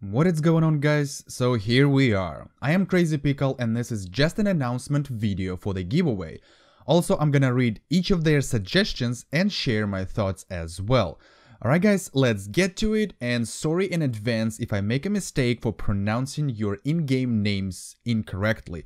What is going on guys? So here we are. I am Crazy Pickle and this is just an announcement video for the giveaway. Also I'm gonna read each of their suggestions and share my thoughts as well. Alright guys, let's get to it and sorry in advance if I make a mistake for pronouncing your in-game names incorrectly.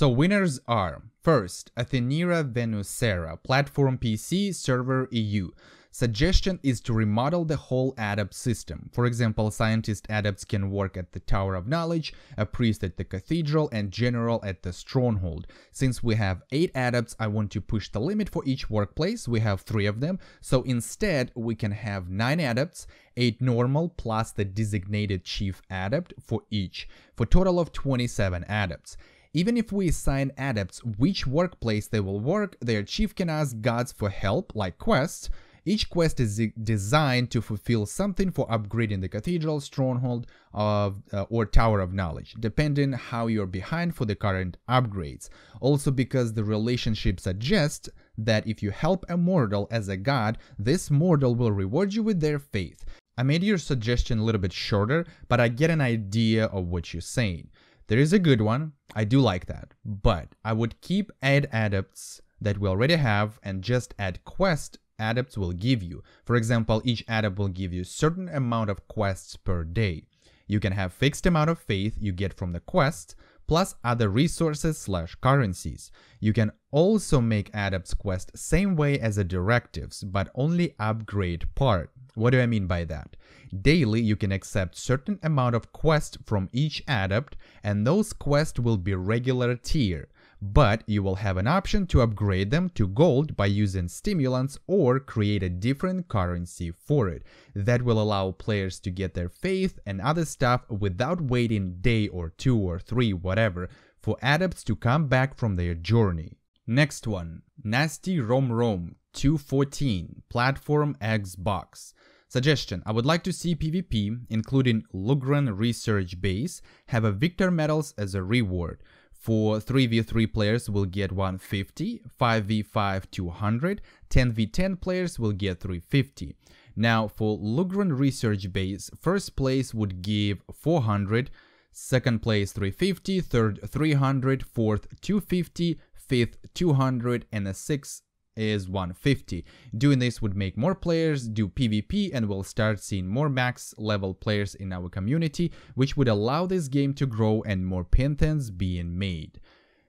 So winners are first Athenira Venusera, platform PC, server EU. Suggestion is to remodel the whole adept system. For example, scientist adepts can work at the Tower of Knowledge, a priest at the cathedral, and general at the stronghold. Since we have 8 adepts, I want to push the limit for each workplace, we have 3 of them, so instead we can have 9 adepts, 8 normal plus the designated chief adept for each, for total of 27 adepts. Even if we assign adepts which workplace they will work, their chief can ask gods for help, like quests. Each quest is designed to fulfill something for upgrading the cathedral, stronghold, of, uh, or tower of knowledge, depending how you're behind for the current upgrades. Also because the relationship suggests that if you help a mortal as a god, this mortal will reward you with their faith. I made your suggestion a little bit shorter, but I get an idea of what you're saying. There is a good one, I do like that, but I would keep add adepts that we already have and just add quest adepts will give you. For example, each adept will give you certain amount of quests per day. You can have fixed amount of faith you get from the quest, plus other resources slash currencies. You can also make adepts quest same way as the directives, but only upgrade part. What do I mean by that? Daily, you can accept certain amount of quests from each adept, and those quests will be regular tier, but you will have an option to upgrade them to gold by using stimulants or create a different currency for it. That will allow players to get their faith and other stuff without waiting day or two or three, whatever, for adepts to come back from their journey. Next one, Nasty Rom Rom 214 Platform Xbox Suggestion, I would like to see PvP, including Lugran Research Base, have a Victor Medals as a reward. For 3v3 players will get 150, 5v5 200, 10v10 players will get 350. Now for Lugran Research Base, first place would give 400, second place 350, third 300, fourth 250, fifth 200, and a sixth is 150. Doing this would make more players do PvP and we'll start seeing more max level players in our community, which would allow this game to grow and more pintons being made.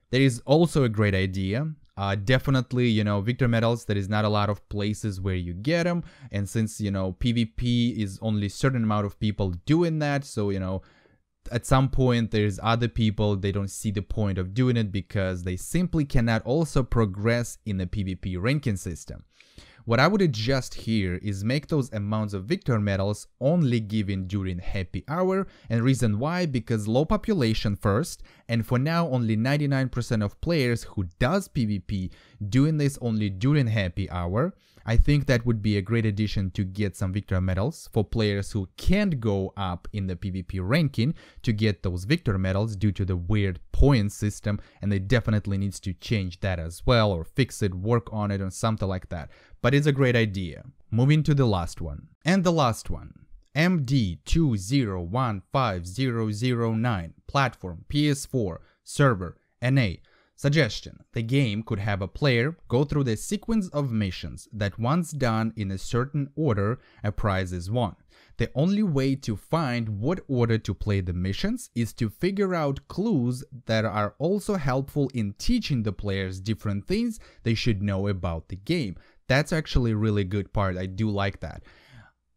There is also a great idea. Uh, definitely, you know, Victor medals, there is not a lot of places where you get them. And since, you know, PvP is only certain amount of people doing that, so, you know, at some point there's other people they don't see the point of doing it because they simply cannot also progress in the PvP ranking system. What I would adjust here is make those amounts of victor medals only given during happy hour and reason why because low population first and for now only 99% of players who does PvP doing this only during happy hour I think that would be a great addition to get some victor medals for players who can't go up in the PvP ranking to get those victor medals due to the weird point system and they definitely needs to change that as well or fix it, work on it or something like that. But it's a great idea. Moving to the last one. And the last one. MD2015009 platform PS4 server NA Suggestion. The game could have a player go through the sequence of missions that once done in a certain order, a prize is won. The only way to find what order to play the missions is to figure out clues that are also helpful in teaching the players different things they should know about the game. That's actually a really good part, I do like that.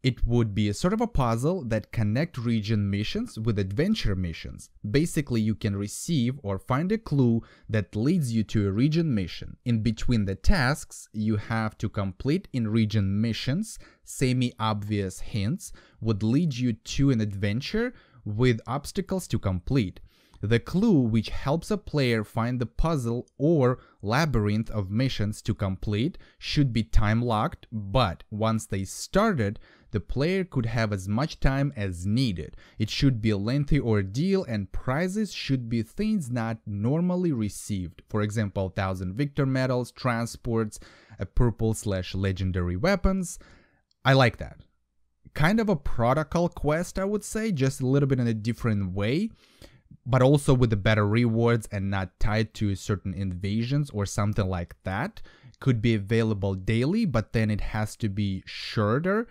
It would be a sort of a puzzle that connect region missions with adventure missions. Basically, you can receive or find a clue that leads you to a region mission. In between the tasks, you have to complete in region missions, semi-obvious hints would lead you to an adventure with obstacles to complete the clue which helps a player find the puzzle or labyrinth of missions to complete should be time locked, but once they started, the player could have as much time as needed. It should be a lengthy ordeal and prizes should be things not normally received. For example, 1000 victor medals, transports, a purple slash legendary weapons. I like that. Kind of a protocol quest, I would say, just a little bit in a different way but also with the better rewards and not tied to certain invasions or something like that. Could be available daily, but then it has to be shorter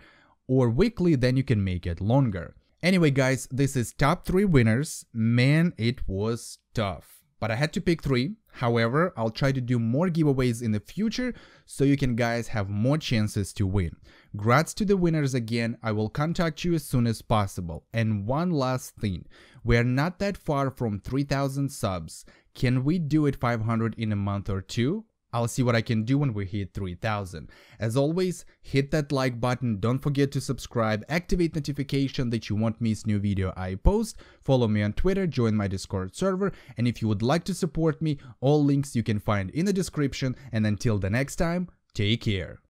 or weekly, then you can make it longer. Anyway, guys, this is top three winners. Man, it was tough. But I had to pick three, However, I'll try to do more giveaways in the future so you can guys have more chances to win. Grats to the winners again, I will contact you as soon as possible. And one last thing, we're not that far from 3000 subs. Can we do it 500 in a month or two? I'll see what I can do when we hit 3000. As always, hit that like button, don't forget to subscribe, activate notification that you won't miss new video I post, follow me on Twitter, join my Discord server, and if you would like to support me, all links you can find in the description, and until the next time, take care.